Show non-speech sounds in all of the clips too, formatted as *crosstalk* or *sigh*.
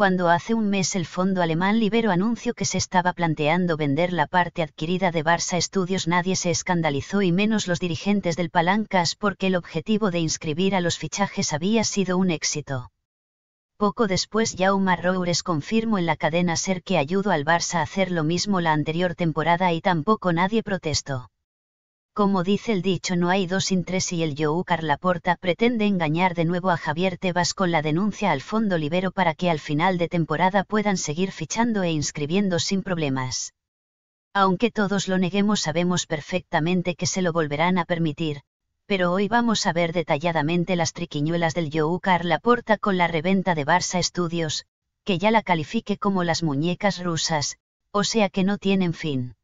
cuando hace un mes el fondo alemán Libero anunció que se estaba planteando vender la parte adquirida de Barça Studios nadie se escandalizó y menos los dirigentes del Palancas porque el objetivo de inscribir a los fichajes había sido un éxito. Poco después Jaume Roures confirmó en la cadena Ser que ayudó al Barça a hacer lo mismo la anterior temporada y tampoco nadie protestó. Como dice el dicho no hay dos sin tres y el yoúcar Laporta pretende engañar de nuevo a Javier Tebas con la denuncia al Fondo Libero para que al final de temporada puedan seguir fichando e inscribiendo sin problemas. Aunque todos lo neguemos sabemos perfectamente que se lo volverán a permitir, pero hoy vamos a ver detalladamente las triquiñuelas del Youkar Laporta con la reventa de Barça Estudios, que ya la califique como las muñecas rusas, o sea que no tienen fin.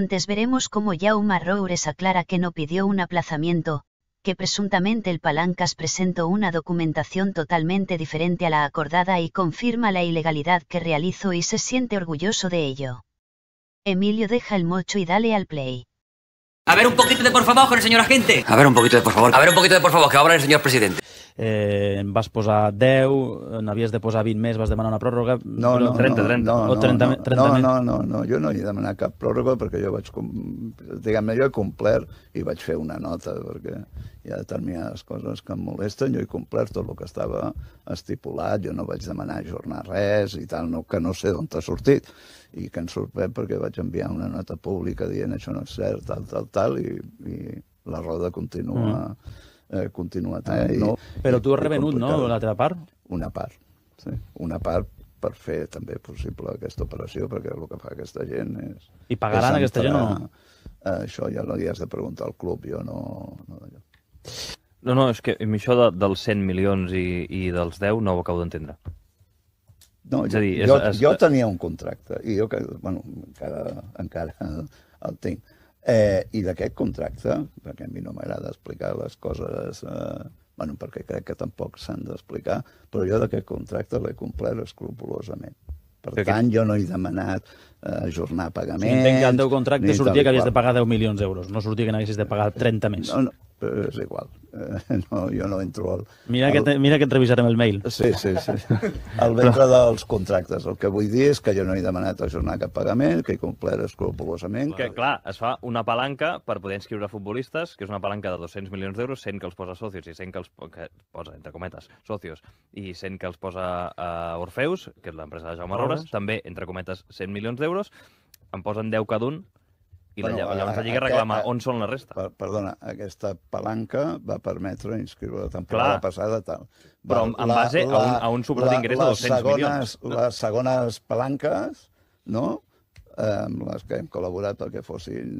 Antes veremos cómo Jaume Roures aclara que no pidió un aplazamiento, que presuntamente el Palancas presentó una documentación totalmente diferente a la acordada y confirma la ilegalidad que realizó y se siente orgulloso de ello. Emilio deja el mocho y dale al play. A ver un poquito de por favor con el señor agente. A ver un poquito de por favor. A ver un poquito de por favor que ahora el señor presidente. eh, en vas posar 10, n'havies de posar 20 més, vas demanar una pròrroga... No, no, 30, 30. No, no, 30, no, 30 no, no, no, no, no, jo no he demanat cap pròrroga perquè jo vaig... Diguem, jo he complert i vaig fer una nota perquè hi ha determinades coses que em molesten, jo he complert tot el que estava estipulat, jo no vaig demanar ajornar res i tal, no, que no sé d'on t'ha sortit i que em sorprèn perquè vaig enviar una nota pública dient això no és cert, tal, tal, tal, i, i la roda continua... Mm eh, continuat. Eh? I, no, Però tu has revenut, no?, l'altra part? Una part, sí. Una part per fer també possible aquesta operació, perquè el que fa aquesta gent és... I pagaran és aquesta gent o no? Eh, això ja no hi has de preguntar al club, jo no... No, no, no és que això de, dels 100 milions i, i dels 10 no ho acabo d'entendre. No, és a dir, és, jo, és... jo tenia un contracte i jo, bueno, encara, encara el tinc, Eh, I d'aquest contracte, perquè a mi no m'agrada explicar les coses... Eh, bueno, perquè crec que tampoc s'han d'explicar, però jo d'aquest contracte l'he complert escrupulosament. Per tant, jo no he demanat Eh, ajornar pagaments... Sí, entenc que el teu contracte sortia que havies de pagar 10 milions d'euros, no sortia que n'haguessis de pagar 30 més. No, no, és igual. Eh, no, jo no entro al... Mira, al... Que, te, mira que et revisarem el mail. Sí, sí, sí. *laughs* Al ventre però... dels contractes. El que vull dir és que jo no he demanat ajornar cap pagament, que he complert escrupulosament... Que, clar, es fa una palanca per poder inscriure futbolistes, que és una palanca de 200 milions d'euros, 100 que els posa socios i 100 que els que posa, entre cometes, socios, i 100 que els posa uh, Orfeus, que és l'empresa de Jaume Roures, també, entre cometes, 100 milions d'euros, euros, em posen 10 cada un, i bueno, la, llavors la de reclamar a, a, on són la resta. Per, perdona, aquesta palanca va permetre inscriure la temporada Clar. passada tal. Però en, en base la, a un, a un suport d'ingrés de 200 segones, milions. Les segones palanques, no?, amb les que hem col·laborat perquè fossin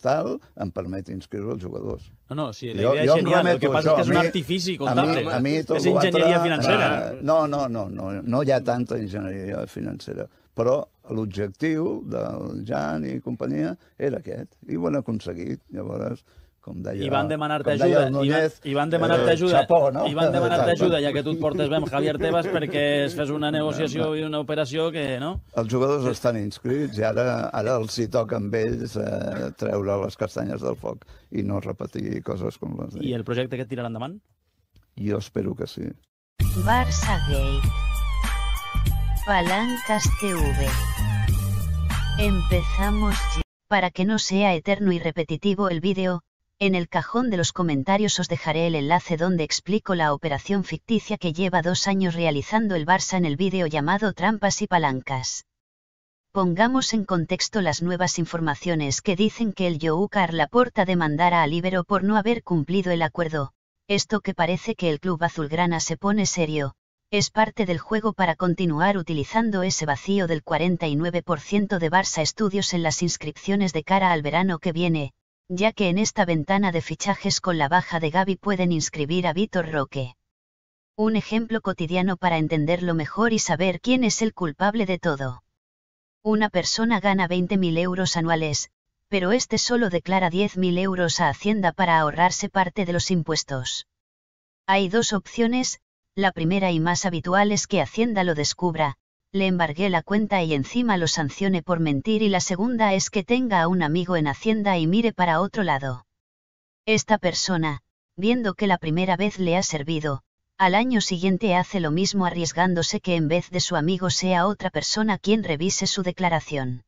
tal, em permet inscriure els jugadors. No, no, sí, la idea jo, és genial, el que passa és que és un artifici comptable, a mi, a mi és enginyeria altre, financera. No, no, no, no, no hi ha tanta enginyeria financera. Però l'objectiu del Jan i companyia era aquest, i ho han aconseguit. Llavors, com deia... I van demanar-te ajuda, Núñez, i, van, demanar-te eh, ajuda, eh, no? i van demanar-te ajuda, ja que tu et portes bé amb Javier Tebas perquè es fes una negociació i una operació que, no? Els jugadors estan inscrits i ara, ara els hi toca amb ells eh, treure les castanyes del foc i no repetir coses com les d'ahir. I el projecte que tirarà endavant? Jo espero que sí. Barça Gate. Palancas TV. Empezamos Para que no sea eterno y repetitivo el vídeo, en el cajón de los comentarios os dejaré el enlace donde explico la operación ficticia que lleva dos años realizando el Barça en el vídeo llamado Trampas y Palancas. Pongamos en contexto las nuevas informaciones que dicen que el yoúcar Laporta demandará a Libero por no haber cumplido el acuerdo, esto que parece que el club azulgrana se pone serio, es parte del juego para continuar utilizando ese vacío del 49% de Barça Estudios en las inscripciones de cara al verano que viene, ya que en esta ventana de fichajes con la baja de Gaby pueden inscribir a Vitor Roque. Un ejemplo cotidiano para entenderlo mejor y saber quién es el culpable de todo. Una persona gana 20.000 euros anuales, pero este solo declara 10.000 euros a Hacienda para ahorrarse parte de los impuestos. Hay dos opciones, la primera y más habitual es que Hacienda lo descubra, le embargue la cuenta y encima lo sancione por mentir y la segunda es que tenga a un amigo en Hacienda y mire para otro lado. Esta persona, viendo que la primera vez le ha servido, al año siguiente hace lo mismo arriesgándose que en vez de su amigo sea otra persona quien revise su declaración.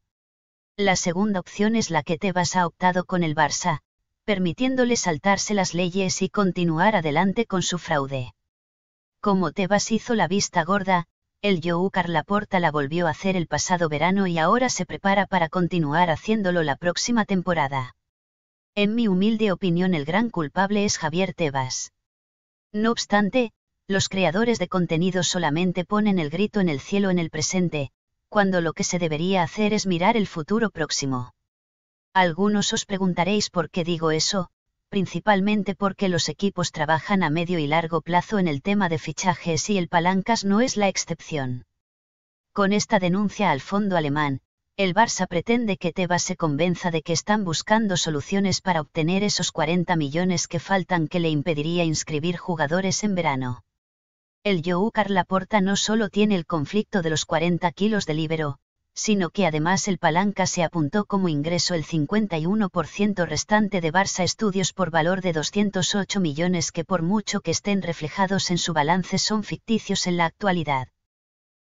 La segunda opción es la que Tebas ha optado con el Barça, permitiéndole saltarse las leyes y continuar adelante con su fraude. Como Tebas hizo la vista gorda, el Youkar Laporta la volvió a hacer el pasado verano y ahora se prepara para continuar haciéndolo la próxima temporada. En mi humilde opinión el gran culpable es Javier Tebas. No obstante, los creadores de contenido solamente ponen el grito en el cielo en el presente, cuando lo que se debería hacer es mirar el futuro próximo. Algunos os preguntaréis por qué digo eso, principalmente porque los equipos trabajan a medio y largo plazo en el tema de fichajes y el Palancas no es la excepción. Con esta denuncia al fondo alemán, el Barça pretende que Tebas se convenza de que están buscando soluciones para obtener esos 40 millones que faltan que le impediría inscribir jugadores en verano. El Joukar Laporta no solo tiene el conflicto de los 40 kilos de libero, sino que además el palanca se apuntó como ingreso el 51% restante de Barça Estudios por valor de 208 millones que por mucho que estén reflejados en su balance son ficticios en la actualidad.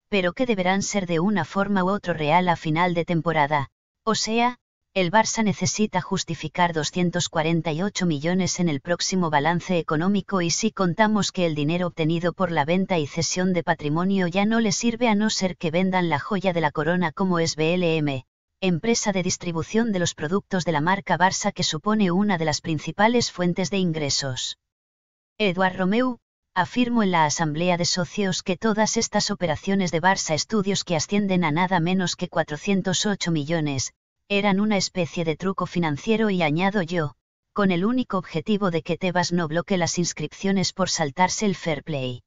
Pero que deberán ser de una forma u otro real a final de temporada, o sea, el Barça necesita justificar 248 millones en el próximo balance económico y si contamos que el dinero obtenido por la venta y cesión de patrimonio ya no le sirve a no ser que vendan la joya de la corona como es BLM, empresa de distribución de los productos de la marca Barça que supone una de las principales fuentes de ingresos. Eduard Romeu, afirmó en la Asamblea de Socios que todas estas operaciones de Barça Estudios que ascienden a nada menos que 408 millones, eran una especie de truco financiero y añado yo, con el único objetivo de que Tebas no bloque las inscripciones por saltarse el fair play.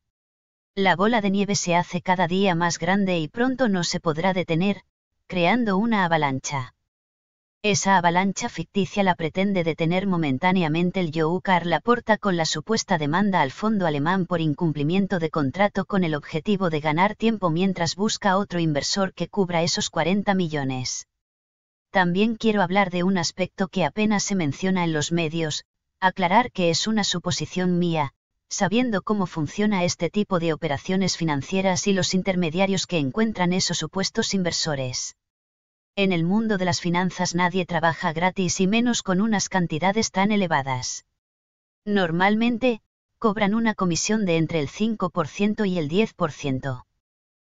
La bola de nieve se hace cada día más grande y pronto no se podrá detener, creando una avalancha. Esa avalancha ficticia la pretende detener momentáneamente el Joukar Laporta con la supuesta demanda al fondo alemán por incumplimiento de contrato con el objetivo de ganar tiempo mientras busca otro inversor que cubra esos 40 millones también quiero hablar de un aspecto que apenas se menciona en los medios, aclarar que es una suposición mía, sabiendo cómo funciona este tipo de operaciones financieras y los intermediarios que encuentran esos supuestos inversores. En el mundo de las finanzas nadie trabaja gratis y menos con unas cantidades tan elevadas. Normalmente, cobran una comisión de entre el 5% y el 10%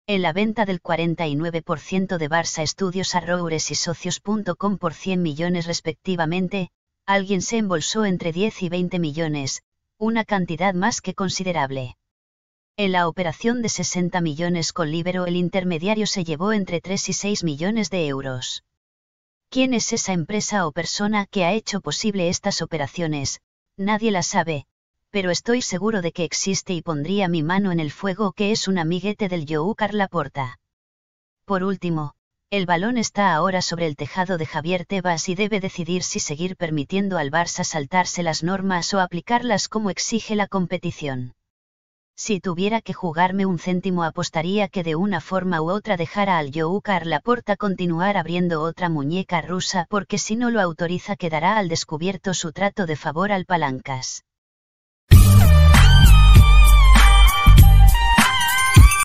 en la venta del 49% de Barça Estudios a Roures y Socios.com por 100 millones respectivamente, alguien se embolsó entre 10 y 20 millones, una cantidad más que considerable. En la operación de 60 millones con Libero el intermediario se llevó entre 3 y 6 millones de euros. ¿Quién es esa empresa o persona que ha hecho posible estas operaciones? Nadie la sabe, pero estoy seguro de que existe y pondría mi mano en el fuego que es un amiguete del la Laporta. Por último, el balón está ahora sobre el tejado de Javier Tebas y debe decidir si seguir permitiendo al Barça saltarse las normas o aplicarlas como exige la competición. Si tuviera que jugarme un céntimo apostaría que de una forma u otra dejara al la Laporta continuar abriendo otra muñeca rusa porque si no lo autoriza quedará al descubierto su trato de favor al Palancas.